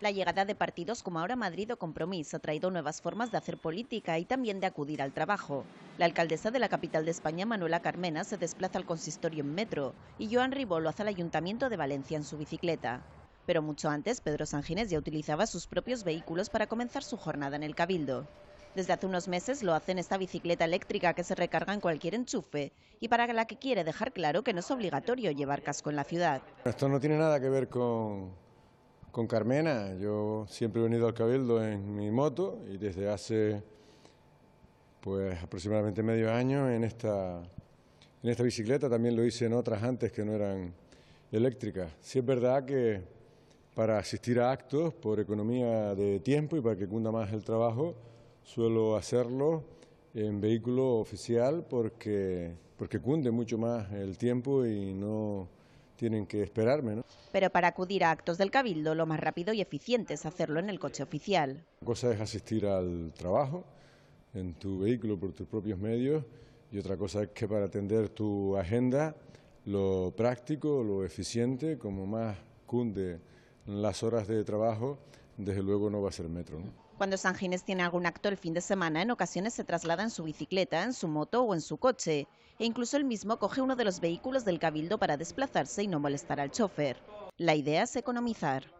La llegada de partidos como Ahora Madrid o Compromís ha traído nuevas formas de hacer política y también de acudir al trabajo. La alcaldesa de la capital de España, Manuela Carmena, se desplaza al consistorio en metro y Joan Ribó lo hace al Ayuntamiento de Valencia en su bicicleta. Pero mucho antes, Pedro Sanginés ya utilizaba sus propios vehículos para comenzar su jornada en el Cabildo. Desde hace unos meses lo hace en esta bicicleta eléctrica que se recarga en cualquier enchufe y para la que quiere dejar claro que no es obligatorio llevar casco en la ciudad. Esto no tiene nada que ver con, con Carmena. Yo siempre he venido al Cabildo en mi moto y desde hace pues aproximadamente medio año en esta, en esta bicicleta. También lo hice en otras antes que no eran eléctricas. Sí es verdad que para asistir a actos por economía de tiempo y para que cunda más el trabajo, suelo hacerlo en vehículo oficial porque cunde mucho más el tiempo y no tienen que esperarme. ¿no? Pero para acudir a actos del cabildo, lo más rápido y eficiente es hacerlo en el coche oficial. Una cosa es asistir al trabajo en tu vehículo por tus propios medios y otra cosa es que para atender tu agenda, lo práctico, lo eficiente, como más cunde las horas de trabajo, desde luego no va a ser metro. Cuando San Ginés tiene algún acto el fin de semana, en ocasiones se traslada en su bicicleta, en su moto o en su coche, e incluso él mismo coge uno de los vehículos del cabildo para desplazarse y no molestar al chofer. La idea es economizar.